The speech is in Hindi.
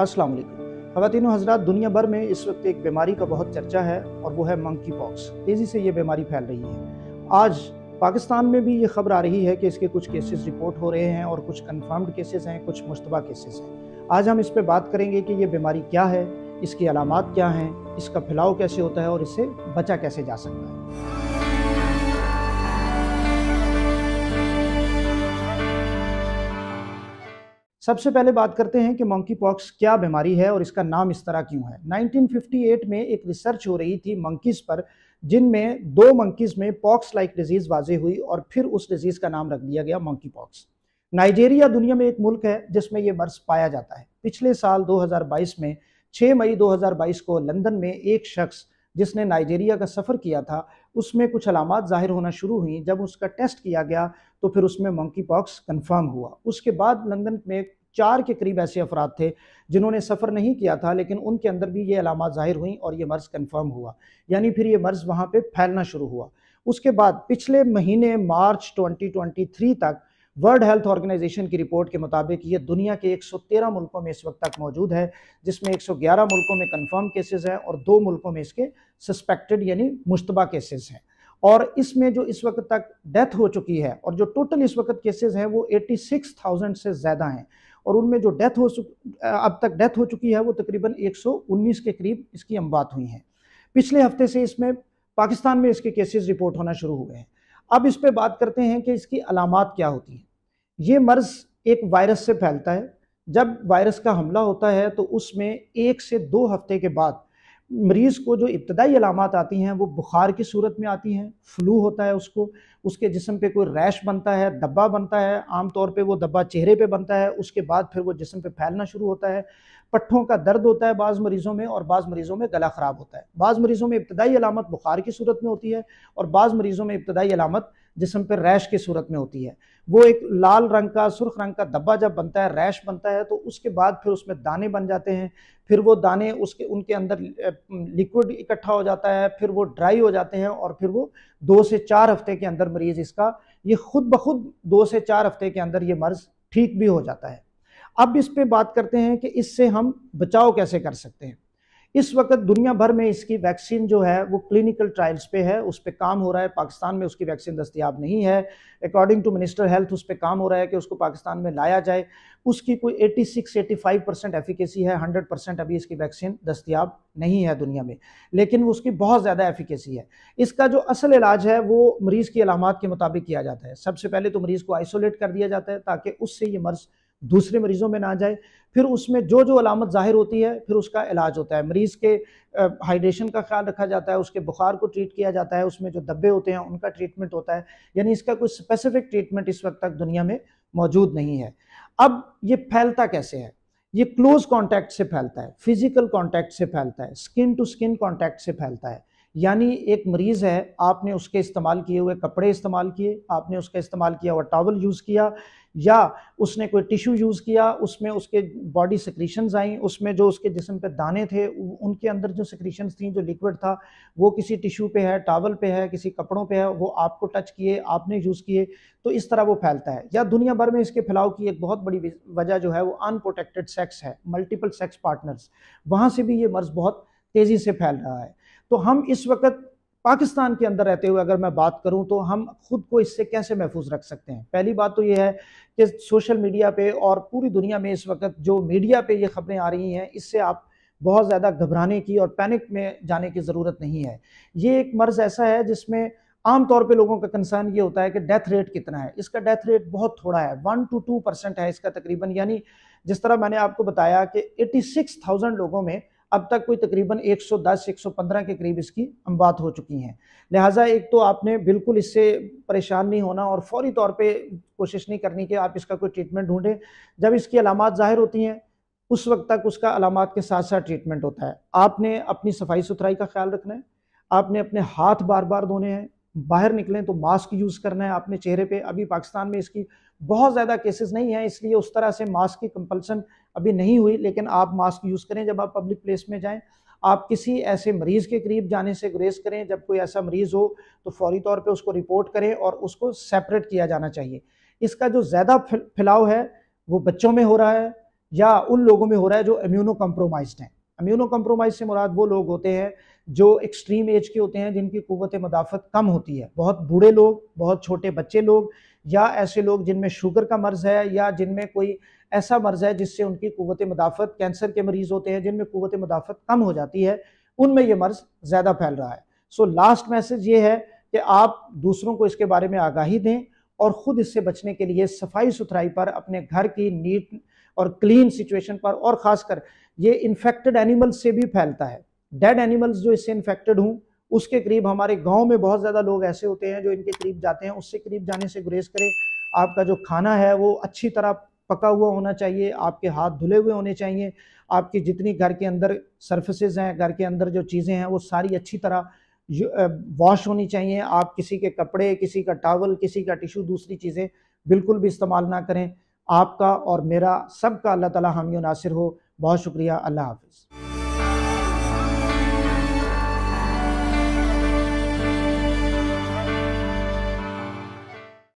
अस्सलाम वालेकुम खातिन हजरात दुनिया भर में इस वक्त एक बीमारी का बहुत चर्चा है और वो है मंकी पॉक्स तेज़ी से ये बीमारी फैल रही है आज पाकिस्तान में भी ये खबर आ रही है कि इसके कुछ केसेस रिपोर्ट हो रहे हैं और कुछ कन्फर्म्ड केसेस हैं कुछ मुशतबा केसेस हैं आज हम इस पर बात करेंगे कि ये बीमारी क्या है इसकी अलामत क्या हैं इसका फैलाव कैसे होता है और इससे बचा कैसे जा सकता है सबसे पहले बात करते हैं कि मंकी पॉक्स क्या बीमारी है और इसका नाम इस तरह क्यों है 1958 में एक रिसर्च हो रही थी मंकीज पर जिनमें दो मंकीज में पॉक्स लाइक डिजीज वाजे हुई और फिर उस डिजीज का नाम रख दिया गया मंकी पॉक्स नाइजेरिया दुनिया में एक मुल्क है जिसमें यह मर्ज पाया जाता है पिछले साल 2022 में 6 मई 2022 को लंदन में एक शख्स जिसने नाइजेरिया का सफ़र किया था उसमें कुछ अलामत ज़ाहिर होना शुरू हुई जब उसका टेस्ट किया गया तो फिर उसमें मंकी पॉक्स कन्फर्म हुआ उसके बाद लंदन में चार के करीब ऐसे अफराद थे जिन्होंने सफ़र नहीं किया था लेकिन उनके अंदर भी ये अलामत ज़ाहिर हुई और ये मर्ज़ कन्फर्म हुआ यानी फिर ये मर्ज़ वहाँ पर फैलना शुरू हुआ उसके बाद पिछले महीने मार्च 2023 तक वर्ल्ड हेल्थ ऑर्गेनाइजेशन की रिपोर्ट के मुताबिक ये दुनिया के 113 मुल्कों में इस वक्त तक मौजूद है जिसमें 111 मुल्कों में कंफर्म केसेस हैं और दो मुल्कों में इसके सस्पेक्टेड यानी मुशतबा केसेस हैं और इसमें जो इस वक्त तक डेथ हो चुकी है और जो टोटल इस वक्त केसेस हैं वो 86,000 से ज़्यादा हैं और उनमें जो डेथ हो अब तक डेथ हो चुकी है वो तकरीबन एक के करीब इसकी अम्बात हुई हैं पिछले हफ्ते से इसमें पाकिस्तान में इसके केसेस रिपोर्ट होना शुरू हुए हैं अब इस पर बात करते हैं कि इसकी अलामत क्या होती हैं ये मर्ज़ एक वायरस से फैलता है जब वायरस का हमला होता है तो उसमें एक से दो हफ्ते के बाद मरीज़ को जो इब्तदाई अलामत आती हैं वो बुखार की सूरत में आती हैं फ्लू होता है उसको उसके जिसम पे कोई रैश बनता है दब्बा बनता है आम तौर पे वो दब्बा चेहरे पे बनता है उसके बाद फिर वो जिसम पे फैलना शुरू होता है पट्ठों का दर्द होता है बाज़ मरीज़ों में और बाज़ मरीज़ों में गला ख़राब होता है बाज़ मरीज़ों में इब्तदाई अलामत बुखार की सूरत में होती है और बाज़ मरीज़ों में इब्तदाई अलामत जिसम पर रैश की सूरत में होती है वो एक लाल रंग का सुर्ख रंग का धब्बा जब बनता है रैश बनता है तो उसके बाद फिर उसमें दाने बन जाते हैं फिर वो दाने उसके उनके अंदर लिक्विड इकट्ठा हो जाता है फिर वो ड्राई हो जाते हैं और फिर वो दो से चार हफ्ते के अंदर मरीज़ इसका ये खुद ब खुद दो से चार हफ्ते के अंदर ये मर्ज़ ठीक भी हो जाता है अब इस पर बात करते हैं कि इससे हम बचाव कैसे कर सकते हैं इस वक्त दुनिया भर में इसकी वैक्सीन जो है वो क्लिनिकल ट्रायल्स पे है उस पर काम हो रहा है पाकिस्तान में उसकी वैक्सीन दस्तियाब नहीं है अकॉर्डिंग टू मिनिस्टर हेल्थ उस पर काम हो रहा है कि उसको पाकिस्तान में लाया जाए उसकी कोई 86 85 परसेंट एफिकेसी है 100 परसेंट अभी इसकी वैक्सीन दस्तियाब नहीं है दुनिया में लेकिन उसकी बहुत ज़्यादा एफिकेसी है इसका जो असल इलाज है वो मरीज़ की अलामत के मुताबिक किया जाता है सबसे पहले तो मरीज़ को आइसोलेट कर दिया जाता है ताकि उससे ये मर्ज़ दूसरे मरीजों में ना जाए फिर उसमें जो जो अलामत ज़ाहिर होती है फिर उसका इलाज होता है मरीज़ के हाइड्रेशन का ख्याल रखा जाता है उसके बुखार को ट्रीट किया जाता है उसमें जो दब्बे होते हैं उनका ट्रीटमेंट होता है यानी इसका कोई स्पेसिफिक ट्रीटमेंट इस वक्त तक दुनिया में मौजूद नहीं है अब ये फैलता कैसे है ये क्लोज कॉन्टैक्ट से फैलता है फिजिकल कॉन्टैक्ट से फैलता है स्किन टू स्किन कॉन्टैक्ट से फैलता है यानी एक मरीज़ है आपने उसके इस्तेमाल किए हुए कपड़े इस्तेमाल किए आपने उसका इस्तेमाल किया हुआ टावल यूज़ किया या उसने कोई टिश्यू यूज़ किया उसमें उसके बॉडी सिक्रीशंस आई उसमें जो उसके जिसम पे दाने थे उनके अंदर जो सिक्रीशंस थी जो लिक्विड था वो किसी टिश्यू पे है टावल पे है किसी कपड़ों पे है वो आपको टच किए आपने यूज़ किए तो इस तरह वो फैलता है या दुनिया भर में इसके फैलाव की एक बहुत बड़ी वजह जो है वो अनप्रोटेक्टेड सेक्स है मल्टीपल सेक्स पार्टनर्स वहाँ से भी ये मर्ज़ बहुत तेज़ी से फैल रहा है तो हम इस वक्त पाकिस्तान के अंदर रहते हुए अगर मैं बात करूं तो हम खुद को इससे कैसे महफूज रख सकते हैं पहली बात तो ये है कि सोशल मीडिया पे और पूरी दुनिया में इस वक्त जो मीडिया पे ये खबरें आ रही हैं इससे आप बहुत ज़्यादा घबराने की और पैनिक में जाने की ज़रूरत नहीं है ये एक मर्ज़ ऐसा है जिसमें आमतौर पे लोगों का कंसर्न ये होता है कि डेथ रेट कितना है इसका डेथ रेट बहुत थोड़ा है वन टू टू परसेंट है इसका तकरीबन यानी जिस तरह मैंने आपको बताया कि एट्टी सिक्स थाउजेंड लोगों में अब तक कोई तकरीबन 110 115 के करीब इसकी हम बात हो चुकी हैं लिहाजा एक तो आपने बिल्कुल इससे परेशान नहीं होना और फौरी तौर पे कोशिश नहीं करनी कि आप इसका कोई ट्रीटमेंट ढूंढें जब इसकी अलामत ज़ाहिर होती हैं उस वक्त तक उसका अलामत के साथ साथ ट्रीटमेंट होता है आपने अपनी सफाई सुथराई का ख्याल रखना है आपने अपने हाथ बार बार धोने हैं बाहर निकलें तो मास्क यूज़ करना है अपने चेहरे पे अभी पाकिस्तान में इसकी बहुत ज़्यादा केसेस नहीं है इसलिए उस तरह से मास्क की कंपलसन अभी नहीं हुई लेकिन आप मास्क यूज़ करें जब आप पब्लिक प्लेस में जाएं आप किसी ऐसे मरीज़ के करीब जाने से ग्रेज करें जब कोई ऐसा मरीज़ हो तो फौरी तौर पर उसको रिपोर्ट करें और उसको सेपरेट किया जाना चाहिए इसका जो ज़्यादा फैलाव है वो बच्चों में हो रहा है या उन लोगों में हो रहा है जो इम्यूनो कम्प्रोमाइज हैं अम्यूनो कम्प्रोमाइज़ से मुराद वो लोग होते हैं जो एक्सट्रीम एज के होते हैं जिनकी कुत मदाफ़त कम होती है बहुत बूढ़े लोग बहुत छोटे बच्चे लोग या ऐसे लोग जिनमें शुगर का मर्ज़ है या जिनमें कोई ऐसा मर्ज़ है जिससे उनकी कुत मदाफ़त कैंसर के मरीज़ होते हैं जिनमें कुत मदाफ़त कम हो जाती है उनमें यह मर्ज़ ज़्यादा फैल रहा है सो लास्ट मैसेज ये है कि आप दूसरों को इसके बारे में आगाही दें और ख़ुद इससे बचने के लिए सफाई सुथराई पर अपने घर की नीट और क्लीन सिचुएशन पर और ख़ासकर ये इन्फेक्टेड एनिमल्स से भी फैलता है डेड एनिमल्स जो इससे इन्फेक्टेड हूँ उसके करीब हमारे गांव में बहुत ज़्यादा लोग ऐसे होते हैं जो इनके करीब जाते हैं उससे करीब जाने से गुरेज करें आपका जो खाना है वो अच्छी तरह पका हुआ होना चाहिए आपके हाथ धुले हुए होने चाहिए आपकी जितनी घर के अंदर सर्फेसेज हैं घर के अंदर जो चीज़ें हैं वो सारी अच्छी तरह वॉश होनी चाहिए आप किसी के कपड़े किसी का टावल किसी का टिशू दूसरी चीज़ें बिल्कुल भी इस्तेमाल ना करें आपका और मेरा सबका अल्लाह ताला हामी नासिर हो बहुत शुक्रिया अल्लाह हाफिज़